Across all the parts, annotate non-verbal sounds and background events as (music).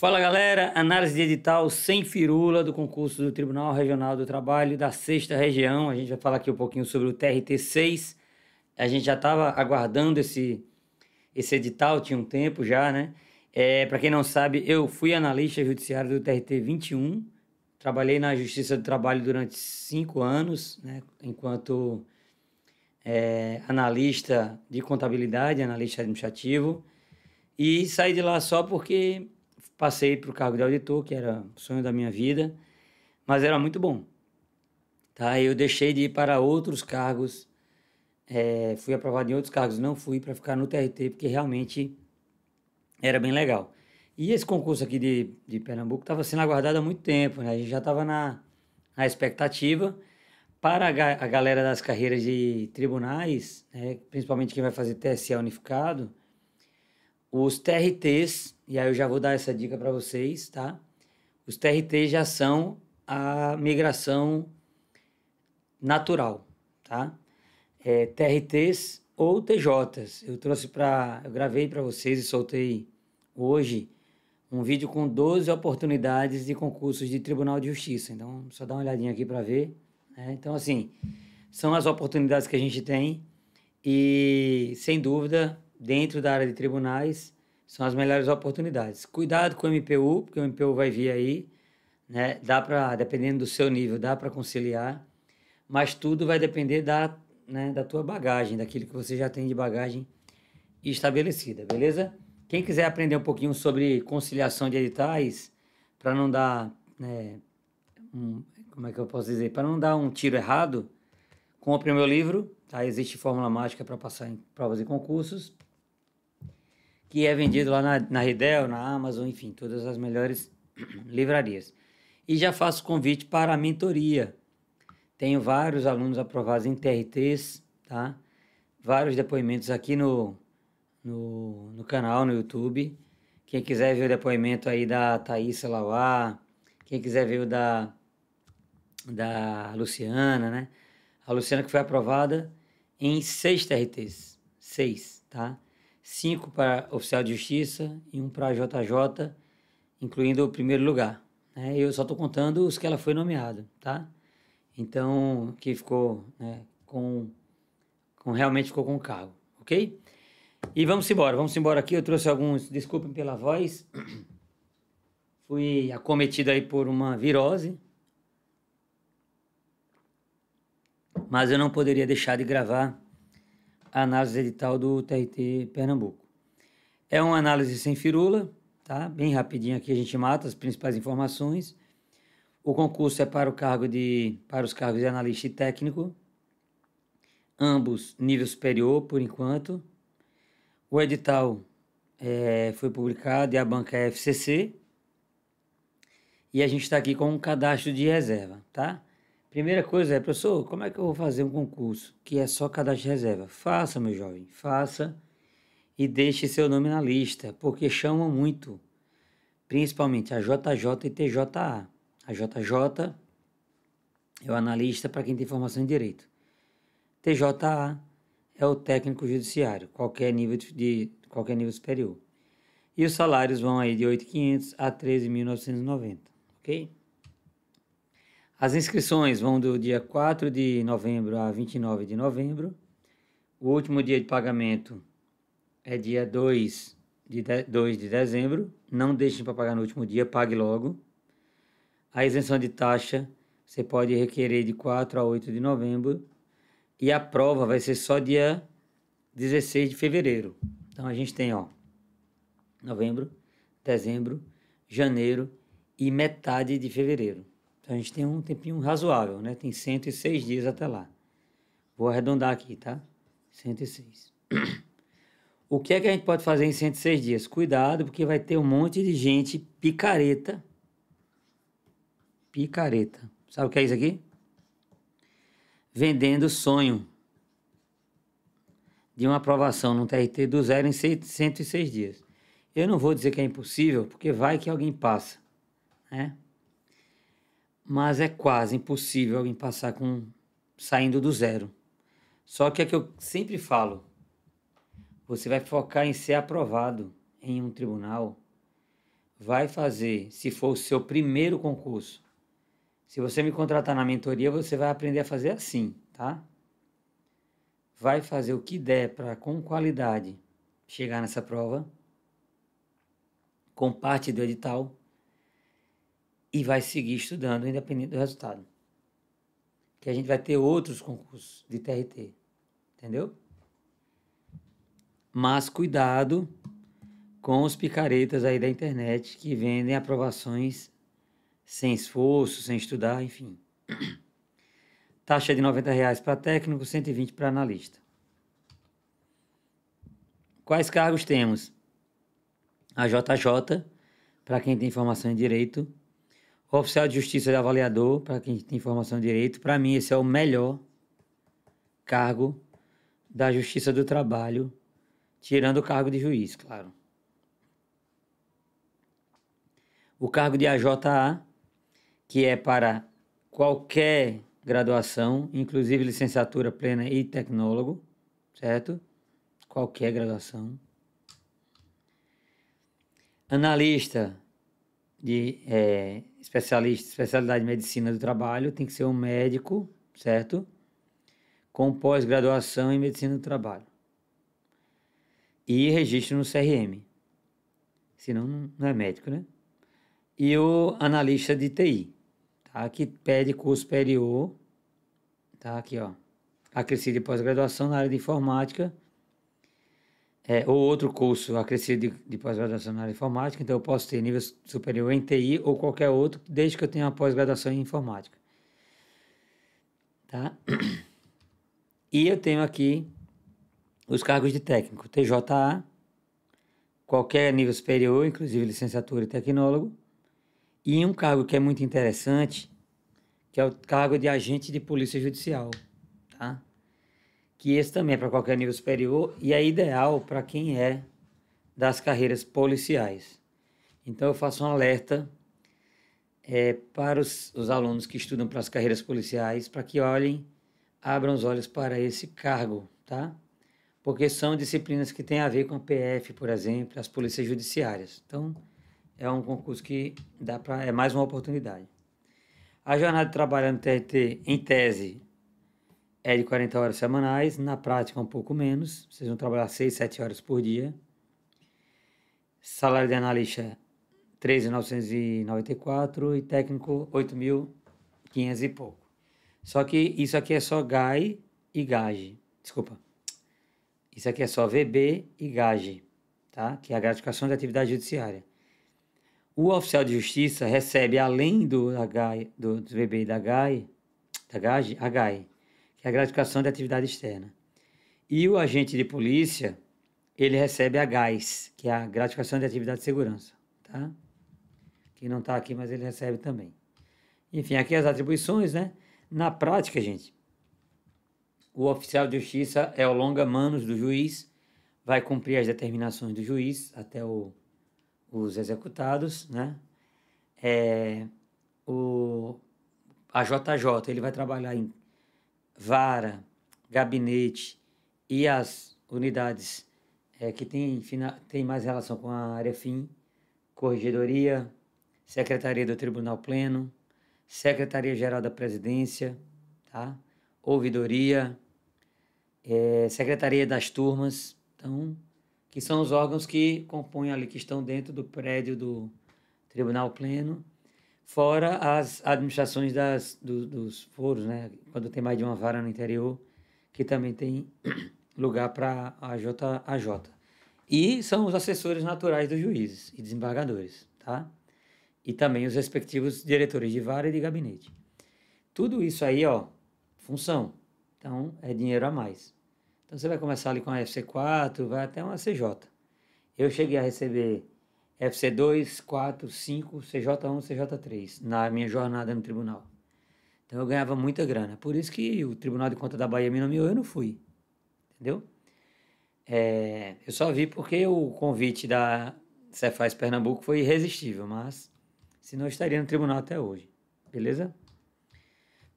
Fala galera, análise de edital sem firula do concurso do Tribunal Regional do Trabalho da Sexta Região. A gente vai falar aqui um pouquinho sobre o TRT 6. A gente já estava aguardando esse, esse edital, tinha um tempo já, né? É, Para quem não sabe, eu fui analista judiciário do TRT 21, trabalhei na Justiça do Trabalho durante cinco anos, né? enquanto é, analista de contabilidade, analista administrativo, e saí de lá só porque Passei para o cargo de auditor, que era o sonho da minha vida, mas era muito bom. Tá? Eu deixei de ir para outros cargos, é, fui aprovado em outros cargos, não fui para ficar no TRT, porque realmente era bem legal. E esse concurso aqui de, de Pernambuco estava sendo aguardado há muito tempo, né? a gente já estava na, na expectativa. Para a, ga a galera das carreiras de tribunais, né? principalmente quem vai fazer TSE unificado, os TRTs e aí eu já vou dar essa dica para vocês, tá? Os TRT já são a migração natural, tá? É, TRTs ou TJs. Eu trouxe para, eu gravei para vocês e soltei hoje um vídeo com 12 oportunidades de concursos de Tribunal de Justiça. Então, só dá uma olhadinha aqui para ver. Né? Então, assim, são as oportunidades que a gente tem e, sem dúvida, dentro da área de tribunais, são as melhores oportunidades. Cuidado com o MPU, porque o MPU vai vir aí, né? Dá para, dependendo do seu nível, dá para conciliar, mas tudo vai depender da, né, da tua bagagem, daquilo que você já tem de bagagem estabelecida, beleza? Quem quiser aprender um pouquinho sobre conciliação de editais, para não dar, né, um, como é que eu posso dizer, para não dar um tiro errado, compre o meu livro, tá? Existe fórmula mágica para passar em provas e concursos que é vendido lá na, na Ridel, na Amazon, enfim, todas as melhores (clears throat) livrarias. E já faço convite para a mentoria. Tenho vários alunos aprovados em TRTs, tá? Vários depoimentos aqui no, no, no canal, no YouTube. Quem quiser ver o depoimento aí da Thaís Lauá, quem quiser ver o da, da Luciana, né? A Luciana que foi aprovada em seis TRTs, seis, tá? cinco para oficial de justiça e um para JJ, incluindo o primeiro lugar. Né? Eu só estou contando os que ela foi nomeada, tá? Então, que ficou né, com, com, realmente ficou com o cargo, ok? E vamos embora, vamos embora aqui. Eu trouxe alguns, desculpem pela voz. (clears throat) Fui acometido aí por uma virose. Mas eu não poderia deixar de gravar análise edital do TRT Pernambuco. É uma análise sem firula, tá? Bem rapidinho aqui a gente mata as principais informações. O concurso é para o cargo de para os cargos de analista e técnico, ambos nível superior por enquanto. O edital é, foi publicado e a banca é FCC. E a gente está aqui com um cadastro de reserva, tá? Primeira coisa é, professor, como é que eu vou fazer um concurso que é só cadastro de reserva? Faça, meu jovem, faça e deixe seu nome na lista, porque chama muito, principalmente a JJ e TJA. A JJ é o analista para quem tem formação em direito. TJA é o técnico judiciário, qualquer nível de qualquer nível superior. E os salários vão aí de 8.500 a 13.990, OK? As inscrições vão do dia 4 de novembro a 29 de novembro. O último dia de pagamento é dia 2 de, de, 2 de dezembro. Não deixem para pagar no último dia, pague logo. A isenção de taxa você pode requerer de 4 a 8 de novembro. E a prova vai ser só dia 16 de fevereiro. Então a gente tem, ó, novembro, dezembro, janeiro e metade de fevereiro. Então a gente tem um tempinho razoável, né? Tem 106 dias até lá. Vou arredondar aqui, tá? 106. O que é que a gente pode fazer em 106 dias? Cuidado, porque vai ter um monte de gente picareta. Picareta. Sabe o que é isso aqui? Vendendo sonho de uma aprovação no TRT do zero em 106 dias. Eu não vou dizer que é impossível, porque vai que alguém passa. Né? mas é quase impossível alguém passar com saindo do zero. Só que é que eu sempre falo, você vai focar em ser aprovado em um tribunal, vai fazer, se for o seu primeiro concurso. Se você me contratar na mentoria, você vai aprender a fazer assim, tá? Vai fazer o que der para com qualidade chegar nessa prova, com parte do edital e vai seguir estudando, independente do resultado. Que a gente vai ter outros concursos de TRT, entendeu? Mas cuidado com os picaretas aí da internet que vendem aprovações sem esforço, sem estudar, enfim. (clears throat) Taxa de 90 reais para técnico, 120 para analista. Quais cargos temos? A JJ, para quem tem formação em direito, o oficial de justiça de avaliador, para quem tem formação de direito, para mim esse é o melhor cargo da Justiça do Trabalho, tirando o cargo de juiz, claro. O cargo de AJA, que é para qualquer graduação, inclusive licenciatura plena e tecnólogo, certo? Qualquer graduação. Analista de é, especialista, especialidade de medicina do trabalho, tem que ser um médico, certo? Com pós-graduação em medicina do trabalho. E registro no CRM. Senão não é médico, né? E o analista de TI, tá? Que pede curso superior, tá? Aqui, ó. Acrescido pós-graduação na área de informática é, ou outro curso acrescido de, de pós-graduação na área informática, então eu posso ter nível superior em TI ou qualquer outro, desde que eu tenha uma pós-graduação em informática. Tá? (clears throat) E eu tenho aqui os cargos de técnico, TJA, qualquer nível superior, inclusive licenciatura e tecnólogo, e um cargo que é muito interessante, que é o cargo de agente de polícia judicial, tá? que esse também é para qualquer nível superior e é ideal para quem é das carreiras policiais. Então eu faço um alerta é, para os, os alunos que estudam para as carreiras policiais para que olhem, abram os olhos para esse cargo, tá? Porque são disciplinas que têm a ver com a PF, por exemplo, as polícias judiciárias. Então é um concurso que dá para é mais uma oportunidade. A jornada de trabalho no TRT, em tese, é de 40 horas semanais, na prática é um pouco menos, vocês vão trabalhar 6, 7 horas por dia. Salário de analista 13.994 e técnico 8.500 e pouco. Só que isso aqui é só GAI e GAGE, desculpa. Isso aqui é só VB e GAGE, tá? Que é a gratificação da atividade judiciária. O oficial de justiça recebe além do, da GAI, do, do VB e da GAI, da GAGE, a GAI que é a gratificação de atividade externa. E o agente de polícia, ele recebe a GAS, que é a gratificação de atividade de segurança, tá? Que não está aqui, mas ele recebe também. Enfim, aqui as atribuições, né? Na prática, gente, o oficial de justiça é o longa-manos do juiz, vai cumprir as determinações do juiz até o, os executados, né? É, o, a JJ, ele vai trabalhar em vara, gabinete e as unidades é, que têm tem mais relação com a área fim, Corregedoria, Secretaria do Tribunal Pleno, Secretaria-Geral da Presidência, tá? Ouvidoria, é, Secretaria das Turmas, então, que são os órgãos que compõem ali, que estão dentro do prédio do Tribunal Pleno fora as administrações das, do, dos foros, né? Quando tem mais de uma vara no interior, que também tem (clears throat) lugar para a JAJ. E são os assessores naturais dos juízes e desembargadores, tá? E também os respectivos diretores de vara e de gabinete. Tudo isso aí, ó, função. Então, é dinheiro a mais. Então, você vai começar ali com a FC4, vai até uma CJ. Eu cheguei a receber FC2, 4, 5, CJ1, CJ3, na minha jornada no tribunal. Então eu ganhava muita grana. Por isso que o Tribunal de Contas da Bahia me nomeou, eu não fui. Entendeu? É, eu só vi porque o convite da Cefaz Pernambuco foi irresistível, mas se não estaria no tribunal até hoje. Beleza?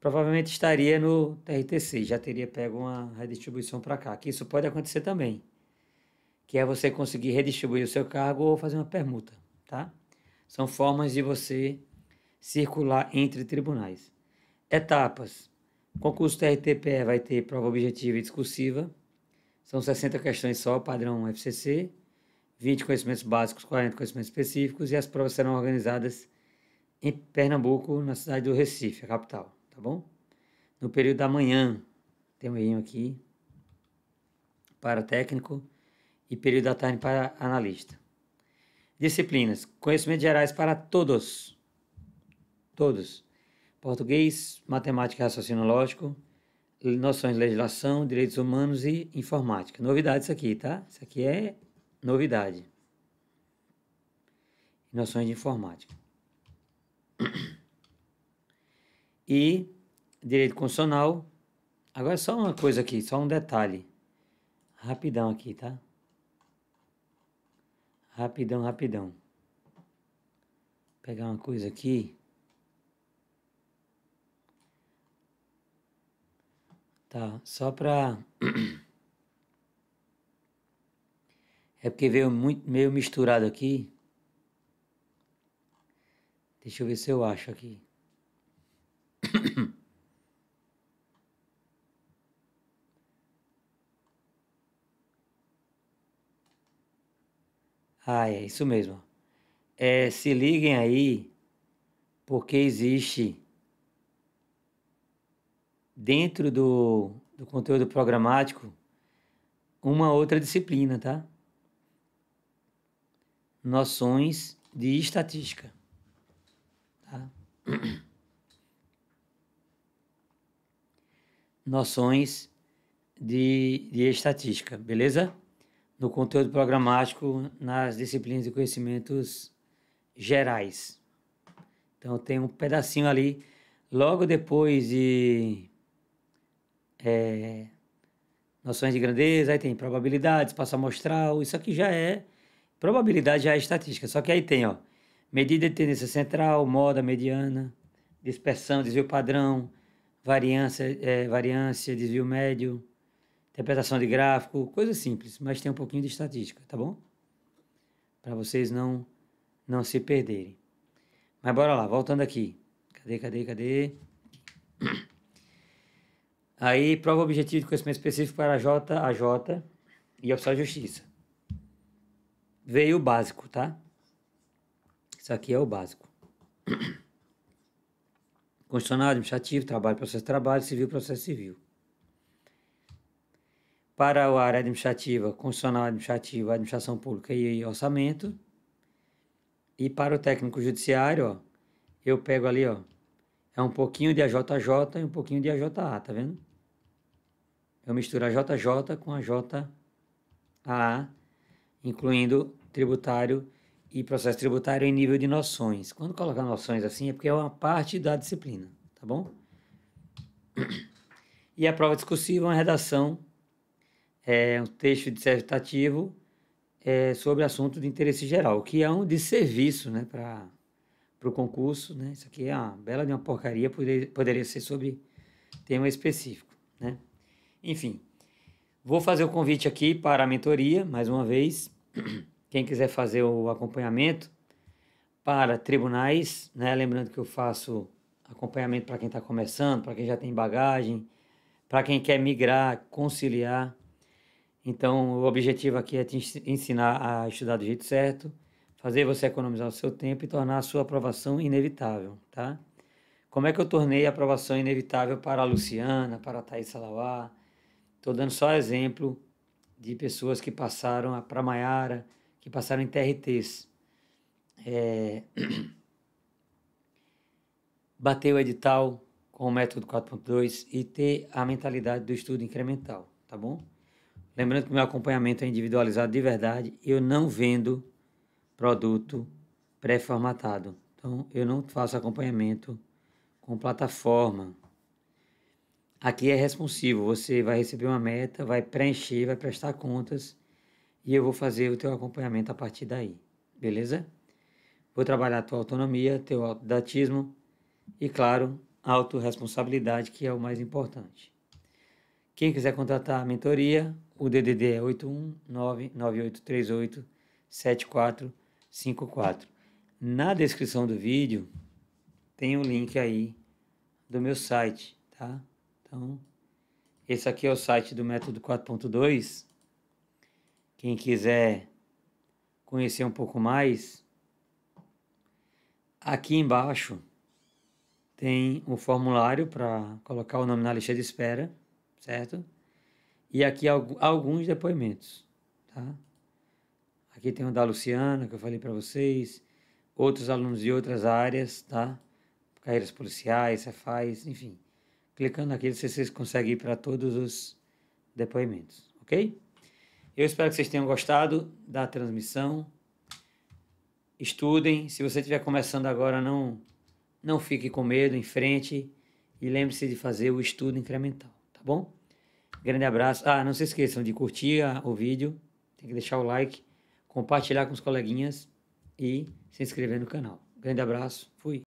Provavelmente estaria no TRTC, já teria pego uma redistribuição para cá, que isso pode acontecer também que é você conseguir redistribuir o seu cargo ou fazer uma permuta, tá? São formas de você circular entre tribunais. Etapas. Concurso TRTPE vai ter prova objetiva e discursiva. São 60 questões só, padrão FCC. 20 conhecimentos básicos, 40 conhecimentos específicos. E as provas serão organizadas em Pernambuco, na cidade do Recife, a capital, tá bom? No período da manhã, tem um aqui. Para técnico e período da tarde para analista. Disciplinas: conhecimentos gerais para todos. Todos. Português, matemática e raciocínio lógico, noções de legislação, direitos humanos e informática. Novidade isso aqui, tá? Isso aqui é novidade. Noções de informática. (clears throat) E direito constitucional. Agora só uma coisa aqui, só um detalhe. Rapidão aqui, tá? Rapidão, rapidão. Vou pegar uma coisa aqui. Tá, só pra... (clears throat) É porque veio muito, meio misturado aqui. Deixa eu ver se eu acho aqui. (clears throat) Ah, é isso mesmo. É, se liguem aí, porque existe dentro do, do conteúdo programático uma outra disciplina, tá? Noções de estatística. Tá? (clears throat) Noções de, de estatística, beleza? no conteúdo programático nas disciplinas de conhecimentos gerais. Então tem um pedacinho ali, logo depois de é, noções de grandeza, aí tem probabilidade, espaço amostral, isso aqui já é, probabilidade já é estatística, só que aí tem, ó, medida de tendência central, moda, mediana, dispersão, desvio padrão, variância, é, variância desvio médio, interpretação de gráfico, coisa simples, mas tem um pouquinho de estatística, tá bom? Para vocês não não se perderem. Mas bora lá, voltando aqui. Cadê, cadê, cadê? Aí, prova objetivo de conhecimento específico para a J, a J e a de justiça. Veio o básico, tá? Isso aqui é o básico. Constitucional, administrativo, trabalho, processo de trabalho, civil, processo civil para a área administrativa, constitucional administrativa, administração pública e orçamento. E para o técnico judiciário, ó, eu pego ali, ó, é um pouquinho de AJJ e um pouquinho de AJA, tá vendo? Eu misturo a JJ com a JA, incluindo tributário e processo tributário em nível de noções. Quando colocar noções assim é porque é uma parte da disciplina, tá bom? E a prova discursiva é uma redação é um texto dissertativo é, sobre assunto de interesse geral, que é um desserviço né, para o concurso. Né? Isso aqui é uma bela de uma porcaria, poderia, poderia ser sobre tema específico. Né? Enfim, vou fazer o convite aqui para a mentoria, mais uma vez. (clears throat) Quem quiser fazer o acompanhamento para tribunais, né? lembrando que eu faço acompanhamento para quem está começando, para quem já tem bagagem, para quem quer migrar, conciliar então, o objetivo aqui é te ensinar a estudar do jeito certo, fazer você economizar o seu tempo e tornar a sua aprovação inevitável, tá? Como é que eu tornei a aprovação inevitável para a Luciana, para a Thaís Salawá? Estou dando só exemplo de pessoas que passaram para Maiara, que passaram em TRTs. É... (clears throat) Bater o edital com o método 4.2 e ter a mentalidade do estudo incremental, tá bom? Lembrando que meu acompanhamento é individualizado de verdade, eu não vendo produto pré-formatado. Então, eu não faço acompanhamento com plataforma. Aqui é responsivo, você vai receber uma meta, vai preencher, vai prestar contas e eu vou fazer o teu acompanhamento a partir daí, beleza? Vou trabalhar a tua autonomia, teu autodatismo e, claro, a autorresponsabilidade, que é o mais importante. Quem quiser contratar a mentoria, o DDD é 819-9838-7454. Na descrição do vídeo tem o um link aí do meu site, tá? Então, esse aqui é o site do Método 4.2. Quem quiser conhecer um pouco mais, aqui embaixo tem um formulário para colocar o nome na lista de espera, certo? E aqui alguns depoimentos, tá? Aqui tem o da Luciana, que eu falei para vocês, outros alunos de outras áreas, tá? Carreiras policiais, Cefaz, enfim. Clicando aqui, vocês conseguem ir para todos os depoimentos, ok? Eu espero que vocês tenham gostado da transmissão. Estudem. Se você estiver começando agora, não, não fique com medo, em frente. E lembre-se de fazer o estudo incremental, tá bom? Grande abraço. Ah, não se esqueçam de curtir o vídeo, tem que deixar o like, compartilhar com os coleguinhas e se inscrever no canal. Grande abraço, fui.